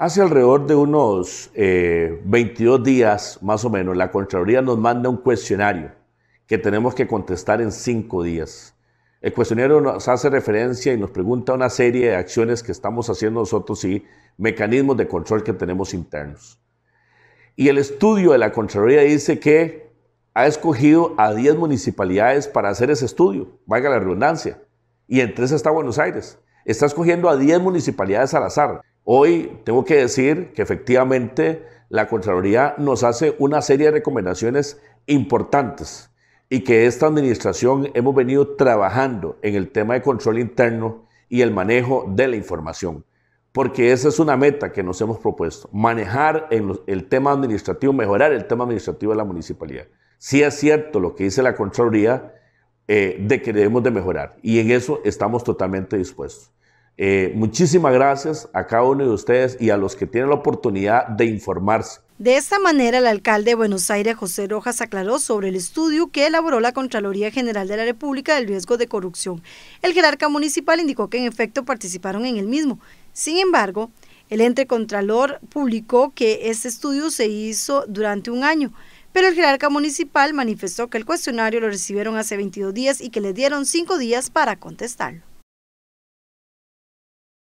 Hace alrededor de unos 22 eh, días, más o menos, la Contraloría nos manda un cuestionario que tenemos que contestar en cinco días. El cuestionario nos hace referencia y nos pregunta una serie de acciones que estamos haciendo nosotros y mecanismos de control que tenemos internos. Y el estudio de la Contraloría dice que ha escogido a 10 municipalidades para hacer ese estudio, valga la redundancia, y entre tres está Buenos Aires. Está escogiendo a 10 municipalidades al azar. Hoy tengo que decir que efectivamente la Contraloría nos hace una serie de recomendaciones importantes y que esta administración hemos venido trabajando en el tema de control interno y el manejo de la información, porque esa es una meta que nos hemos propuesto, manejar el tema administrativo, mejorar el tema administrativo de la municipalidad. Sí es cierto lo que dice la Contraloría eh, de que debemos de mejorar y en eso estamos totalmente dispuestos. Eh, muchísimas gracias a cada uno de ustedes y a los que tienen la oportunidad de informarse. De esta manera, el alcalde de Buenos Aires, José Rojas, aclaró sobre el estudio que elaboró la Contraloría General de la República del riesgo de corrupción. El jerarca municipal indicó que en efecto participaron en el mismo. Sin embargo, el ente contralor publicó que este estudio se hizo durante un año, pero el jerarca municipal manifestó que el cuestionario lo recibieron hace 22 días y que le dieron 5 días para contestarlo.